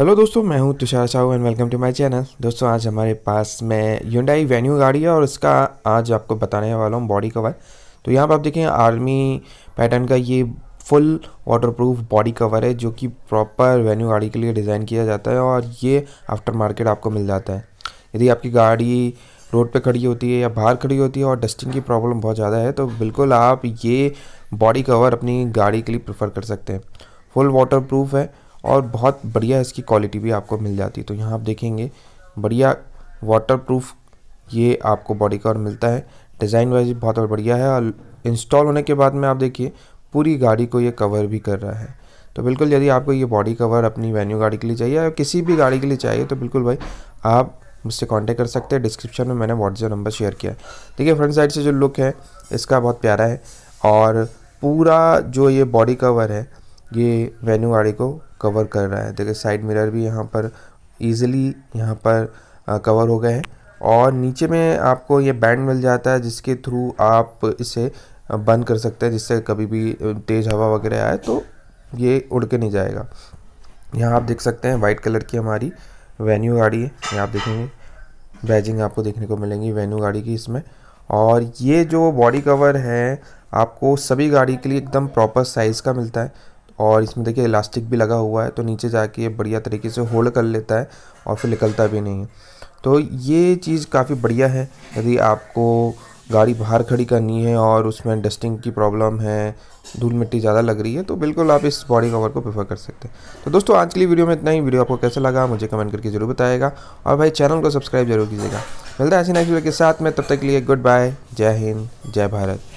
hello दोस्तों मैं हूं Tushar Sahu and welcome to my channel दोस्तों आज हमारे पास में यूनडाई वेन्यू गाड़ी है और इसका आज आपको बताने वाला हूं बॉडी कवर तो यहाँ पर आप देखें आर्मी पैटर्न का ये फुल वाटरप्रूफ बॉडी कवर है जो कि प्रॉपर वेन्यू गाड़ी के लिए डिज़ाइन किया जाता है और ये आफ्टर मार्केट आपको मिल जाता है यदि आपकी गाड़ी रोड पर खड़ी होती है या बाहर खड़ी होती है और डस्टिंग की प्रॉब्लम बहुत ज़्यादा है तो बिल्कुल आप ये बॉडी कवर अपनी गाड़ी के लिए प्रेफर कर सकते हैं फुल वाटर है और बहुत बढ़िया इसकी क्वालिटी भी आपको मिल जाती है तो यहाँ आप देखेंगे बढ़िया वाटरप्रूफ ये आपको बॉडी कवर मिलता है डिज़ाइन वाइज बहुत बढ़िया है और इंस्टॉल होने के बाद में आप देखिए पूरी गाड़ी को ये कवर भी कर रहा है तो बिल्कुल यदि आपको ये बॉडी कवर अपनी वेन्यू गाड़ी के लिए चाहिए या किसी भी गाड़ी के लिए चाहिए तो बिल्कुल भाई आप मुझसे कांटेक्ट कर सकते हैं डिस्क्रिप्शन में मैंने व्हाट्सएप नंबर शेयर किया है देखिए फ्रंट साइड से जो लुक है इसका बहुत प्यारा है और पूरा जो ये बॉडी कवर है ये वेन्यू गाड़ी को कवर कर रहा है देखिए साइड मिरर भी यहाँ पर ईजिली यहाँ पर कवर हो गए हैं और नीचे में आपको ये बैंड मिल जाता है जिसके थ्रू आप इसे बंद कर सकते हैं जिससे कभी भी तेज़ हवा वगैरह आए तो ये उड़ के नहीं जाएगा यहाँ आप देख सकते हैं वाइट कलर की हमारी वेन्यू गाड़ी है यहाँ आप देखेंगे बैजिंग आपको देखने को मिलेंगी वेन्यू गाड़ी की इसमें और ये जो बॉडी कवर है आपको सभी गाड़ी के लिए एकदम प्रॉपर साइज़ का मिलता है और इसमें देखिए इलास्टिक भी लगा हुआ है तो नीचे जाके ये बढ़िया तरीके से होल्ड कर लेता है और फिर निकलता भी नहीं है तो ये चीज़ काफ़ी बढ़िया है यदि आपको गाड़ी बाहर खड़ी करनी है और उसमें डस्टिंग की प्रॉब्लम है धूल मिट्टी ज़्यादा लग रही है तो बिल्कुल आप इस बॉडी कवर को प्रेफर कर सकते हैं तो दोस्तों आज के लिए वीडियो में इतना ही वीडियो आपको कैसा लगा मुझे कमेंट करके जरूर बताएगा और भाई चैनल को सब्सक्राइब जरूर कीजिएगा मिलता है ऐसी नेक्स्ट वीडियो के साथ में तब तक के लिए गुड बाय जय हिंद जय भारत